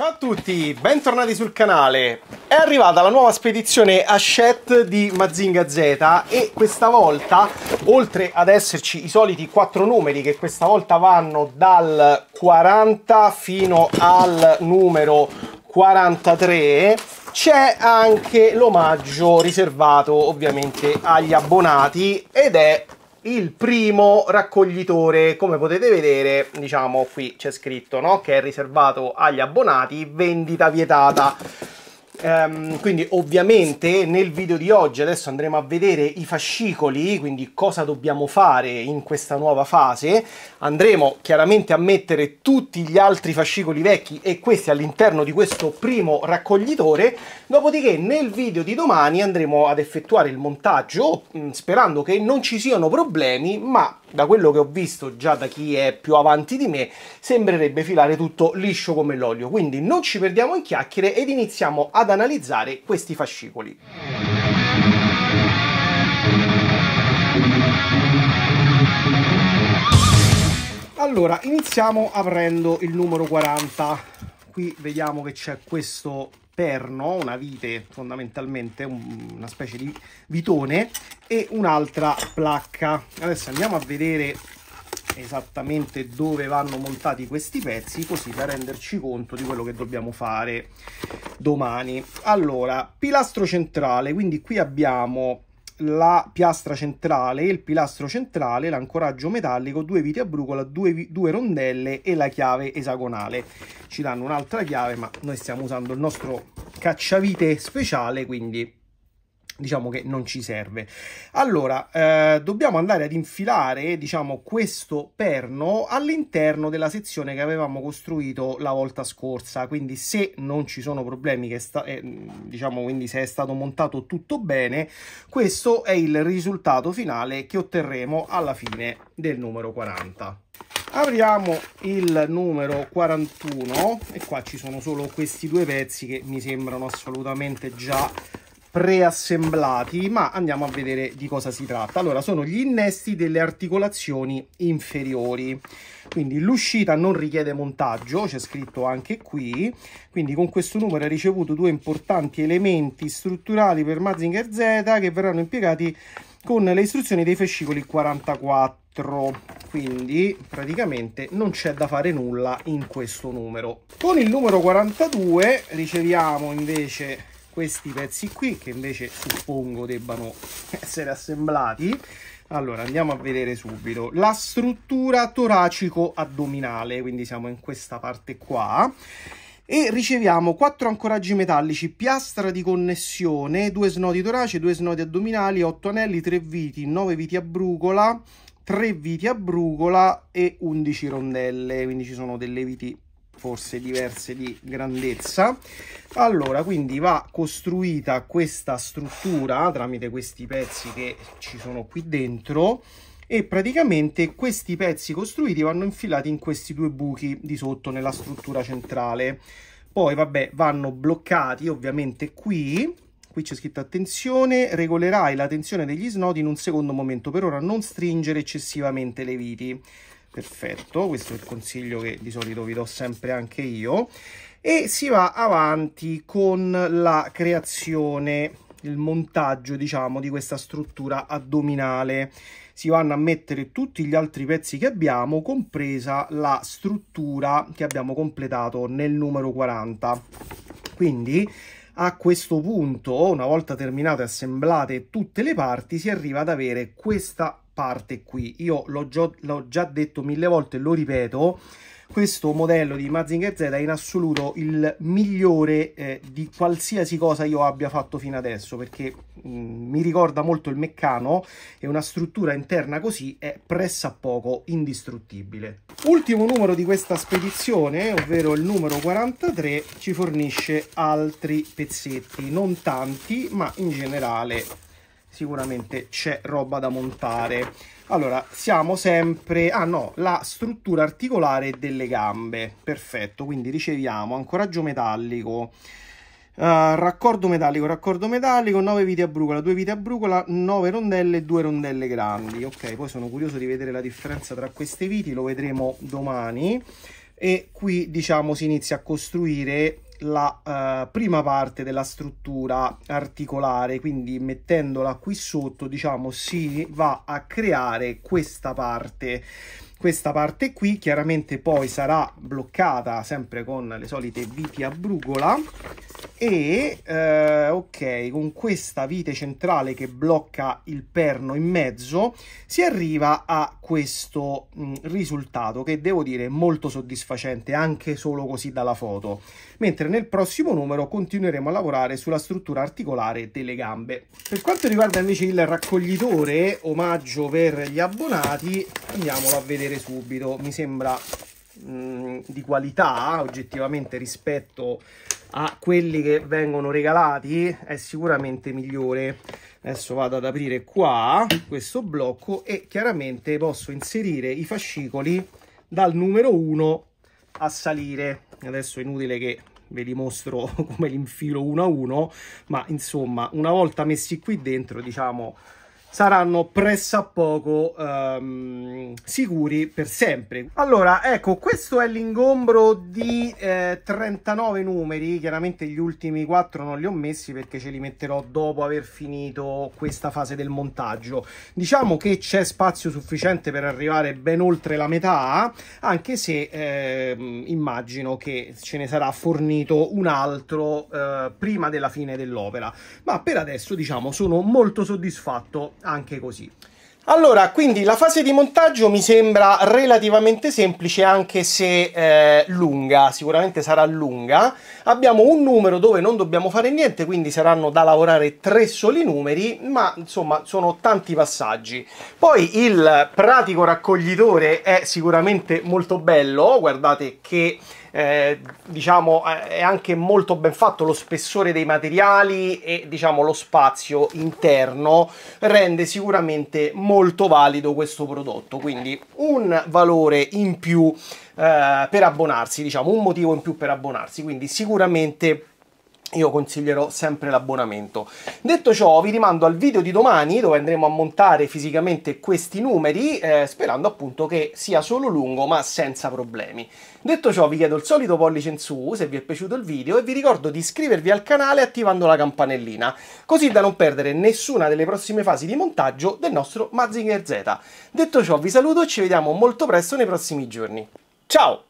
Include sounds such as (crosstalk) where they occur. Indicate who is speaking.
Speaker 1: Ciao a tutti, bentornati sul canale. È arrivata la nuova spedizione Hachette di Mazinga Z e questa volta, oltre ad esserci i soliti quattro numeri che questa volta vanno dal 40 fino al numero 43, c'è anche l'omaggio riservato ovviamente agli abbonati ed è il primo raccoglitore, come potete vedere, diciamo qui c'è scritto no? che è riservato agli abbonati, vendita vietata. Um, quindi ovviamente nel video di oggi adesso andremo a vedere i fascicoli, quindi cosa dobbiamo fare in questa nuova fase. Andremo chiaramente a mettere tutti gli altri fascicoli vecchi e questi all'interno di questo primo raccoglitore, dopodiché nel video di domani andremo ad effettuare il montaggio mm, sperando che non ci siano problemi, ma da quello che ho visto già da chi è più avanti di me, sembrerebbe filare tutto liscio come l'olio. Quindi non ci perdiamo in chiacchiere ed iniziamo ad analizzare questi fascicoli. Allora, iniziamo aprendo il numero 40. Qui vediamo che c'è questo perno, una vite fondamentalmente, un, una specie di vitone e un'altra placca. Adesso andiamo a vedere esattamente dove vanno montati questi pezzi così da renderci conto di quello che dobbiamo fare domani allora pilastro centrale quindi qui abbiamo la piastra centrale, il pilastro centrale, l'ancoraggio metallico, due viti a brucola, due, due rondelle e la chiave esagonale. Ci danno un'altra chiave, ma noi stiamo usando il nostro cacciavite speciale, quindi diciamo che non ci serve allora eh, dobbiamo andare ad infilare diciamo questo perno all'interno della sezione che avevamo costruito la volta scorsa quindi se non ci sono problemi che sta eh, diciamo quindi se è stato montato tutto bene questo è il risultato finale che otterremo alla fine del numero 40 apriamo il numero 41 e qua ci sono solo questi due pezzi che mi sembrano assolutamente già preassemblati, ma andiamo a vedere di cosa si tratta. Allora, sono gli innesti delle articolazioni inferiori. Quindi l'uscita non richiede montaggio, c'è scritto anche qui. Quindi con questo numero hai ricevuto due importanti elementi strutturali per Mazinger Z che verranno impiegati con le istruzioni dei fascicoli 44 quindi praticamente non c'è da fare nulla in questo numero con il numero 42 riceviamo invece questi pezzi qui che invece suppongo debbano (laughs) essere assemblati allora andiamo a vedere subito la struttura toracico addominale quindi siamo in questa parte qua e riceviamo quattro ancoraggi metallici, piastra di connessione, due snodi torace, due snodi addominali, otto anelli, tre viti, nove viti a brugola, tre viti a brugola e 11 rondelle, quindi ci sono delle viti forse diverse di grandezza allora quindi va costruita questa struttura tramite questi pezzi che ci sono qui dentro e praticamente questi pezzi costruiti vanno infilati in questi due buchi di sotto nella struttura centrale poi vabbè vanno bloccati ovviamente qui qui c'è scritto attenzione regolerai la tensione degli snodi in un secondo momento per ora non stringere eccessivamente le viti perfetto questo è il consiglio che di solito vi do sempre anche io e si va avanti con la creazione il montaggio diciamo di questa struttura addominale si vanno a mettere tutti gli altri pezzi che abbiamo compresa la struttura che abbiamo completato nel numero 40 quindi a questo punto una volta terminate e assemblate tutte le parti si arriva ad avere questa parte qui. Io l'ho già, detto mille volte, e lo ripeto, questo modello di Mazinger Z è in assoluto il migliore eh, di qualsiasi cosa io abbia fatto fino adesso perché mh, mm, mi ricorda molto il Meccano e una struttura interna così è pressappoco indistruttibile. Ultimo numero di questa spedizione, ovvero il numero 43, ci fornisce altri pezzetti, non tanti ma in generale sicuramente c'è roba da montare. Allora, siamo sempre... Ah no, la struttura articolare delle gambe. Perfetto, quindi riceviamo ancoraggio metallico. Uh, raccordo metallico, raccordo metallico, 9 viti a brugola, 2 viti a brugola, 9 rondelle 2 rondelle grandi. Ok, poi sono curioso di vedere la differenza tra queste viti, lo vedremo domani. E qui, diciamo, si inizia a costruire la uh, prima parte della struttura articolare, quindi mettendola qui sotto, diciamo, si va a creare questa parte questa parte qui chiaramente poi sarà bloccata sempre con le solite viti a brugola e eh, ok con questa vite centrale che blocca il perno in mezzo si arriva a questo mh, mm, risultato che devo dire molto soddisfacente anche solo così dalla foto mentre nel prossimo numero continueremo a lavorare sulla struttura articolare delle gambe per quanto riguarda invece il raccoglitore omaggio per gli abbonati andiamolo a vedere vedere subito, mi sembra mh, mm, di qualità oggettivamente rispetto a quelli che vengono regalati è sicuramente migliore adesso vado ad aprire qua questo blocco e chiaramente posso inserire i fascicoli dal numero 1 a salire adesso è inutile che ve li mostro (laughs) come li infilo uno a uno ma insomma una volta messi qui dentro diciamo saranno pressa pressappoco um, sicuri per sempre. Allora, ecco, questo è l'ingombro di eh, 39 numeri, chiaramente gli ultimi 4 non li ho messi perché ce li metterò dopo aver finito questa fase del montaggio. Diciamo che c'è spazio sufficiente per arrivare ben oltre la metà, anche se eh, immagino che ce ne sarà fornito un altro eh, prima della fine dell'opera. Ma per adesso, diciamo, sono molto soddisfatto anche così. Allora, quindi la fase di montaggio mi sembra relativamente semplice anche se eh, lunga, sicuramente sarà lunga. Abbiamo un numero dove non dobbiamo fare niente, quindi saranno da lavorare tre soli numeri, ma insomma sono tanti passaggi. Poi il pratico raccoglitore è sicuramente molto bello, guardate che eh, diciamo eh, è anche molto ben fatto lo spessore dei materiali e diciamo lo spazio interno rende sicuramente molto valido questo prodotto quindi un valore in più eh, per abbonarsi diciamo un motivo in più per abbonarsi quindi sicuramente io consiglierò sempre l'abbonamento. Detto ciò vi rimando al video di domani dove andremo a montare fisicamente questi numeri eh, sperando appunto che sia solo lungo ma senza problemi. Detto ciò vi chiedo il solito pollice in su se vi è piaciuto il video e vi ricordo di iscrivervi al canale attivando la campanellina così da non perdere nessuna delle prossime fasi di montaggio del nostro Mazinger Z. Detto ciò vi saluto e ci vediamo molto presto nei prossimi giorni. Ciao!